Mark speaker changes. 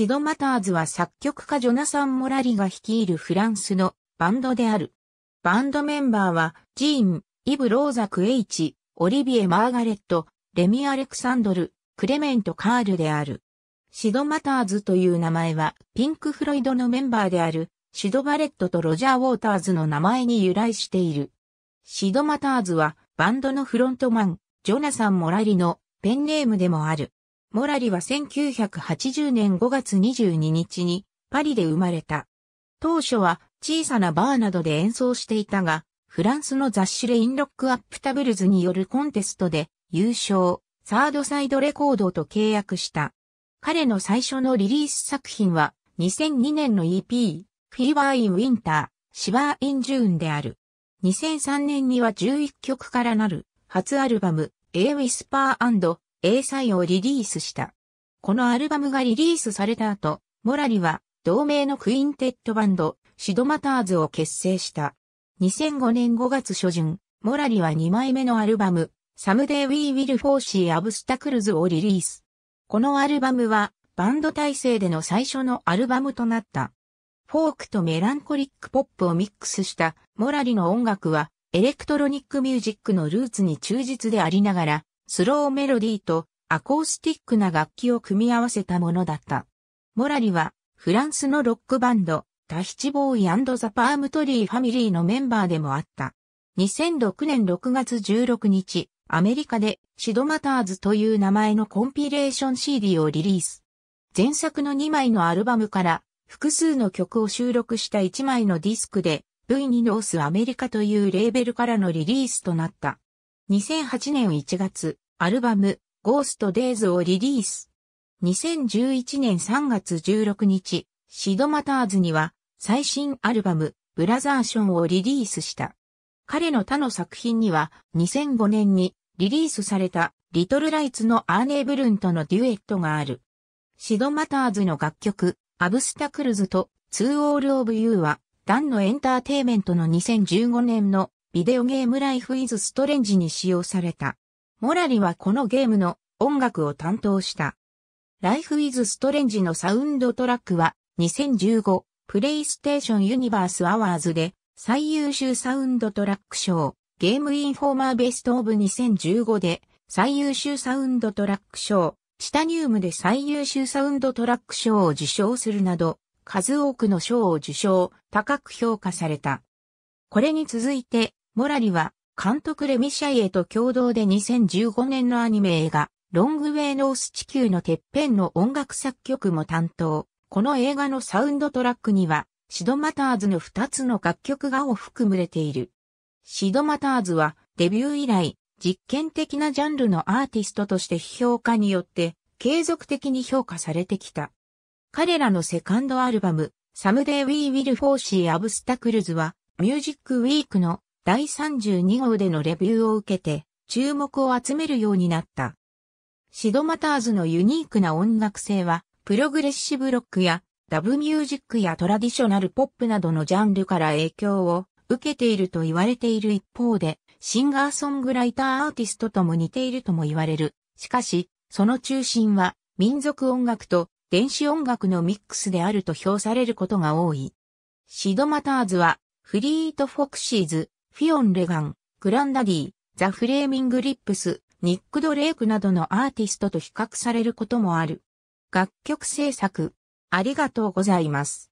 Speaker 1: シド・マターズは作曲家ジョナサン・モラリが率いるフランスのバンドである。バンドメンバーは、ジーン、イブ・ローザ・クエイチ、オリビエ・マーガレット、レミ・アレクサンドル、クレメント・カールである。シド・マターズという名前は、ピンク・フロイドのメンバーである、シド・バレットとロジャー・ウォーターズの名前に由来している。シド・マターズは、バンドのフロントマン、ジョナサン・モラリのペンネームでもある。モラリは1980年5月22日にパリで生まれた。当初は小さなバーなどで演奏していたが、フランスの雑誌レインロックアップタブルズによるコンテストで優勝、サードサイドレコードと契約した。彼の最初のリリース作品は2002年の EP、フィーバーインウィンター、シバーインジューンである。2003年には11曲からなる初アルバム、A Whisper and A サイをリリースした。このアルバムがリリースされた後、モラリは同名のクインテッドバンド、シドマターズを結成した。2005年5月初旬、モラリは2枚目のアルバム、サムデイ・ウィー・ウィル・フォーシー・アブスタクルズをリリース。このアルバムは、バンド体制での最初のアルバムとなった。フォークとメランコリックポップをミックスしたモラリの音楽はエレクトロニックミュージックのルーツに忠実でありながらスローメロディーとアコースティックな楽器を組み合わせたものだった。モラリはフランスのロックバンド、タヒチボーイザ・パームトリーファミリーのメンバーでもあった。2006年6月16日、アメリカでシドマターズという名前のコンピレーション CD をリリース。前作の2枚のアルバムから複数の曲を収録した1枚のディスクで V2 ノースアメリカというレーベルからのリリースとなった。2008年1月、アルバム、ゴーストデイズをリリース。2011年3月16日、シドマターズには、最新アルバム、ブラザーションをリリースした。彼の他の作品には、2005年にリリースされた、リトルライツのアーネー・ブルンとのデュエットがある。シドマターズの楽曲、アブスタクルズと、ツーオールオブユーは、ダンのエンターテイメントの2015年のビデオゲームライフイズストレンジに使用された。モラリはこのゲームの音楽を担当した。ライフイズストレンジのサウンドトラックは2015プレイステーションユニバースアワーズで最優秀サウンドトラック賞ゲームインフォーマーベストオブ2015で最優秀サウンドトラック賞チタニウムで最優秀サウンドトラック賞を受賞するなど数多くの賞を受賞高く評価された。これに続いてモラリは、監督レミシャイエと共同で2015年のアニメ映画、ロングウェイノース地球のてっぺんの音楽作曲も担当。この映画のサウンドトラックには、シドマターズの2つの楽曲がを含まれている。シドマターズは、デビュー以来、実験的なジャンルのアーティストとして批評家によって、継続的に評価されてきた。彼らのセカンドアルバム、サムデイ・ウィー・ウィル・フォーシー・アブスタクルズは、ミュージック・ウィークの第32号でのレビューを受けて注目を集めるようになった。シドマターズのユニークな音楽性は、プログレッシブロックやダブミュージックやトラディショナルポップなどのジャンルから影響を受けていると言われている一方で、シンガーソングライターアーティストとも似ているとも言われる。しかし、その中心は民族音楽と電子音楽のミックスであると評されることが多い。シドマターズは、フリート・フォクシーズ、フィオン・レガン、グランダディ、ザ・フレーミング・リップス、ニック・ドレイクなどのアーティストと比較されることもある。楽曲制作、ありがとうございます。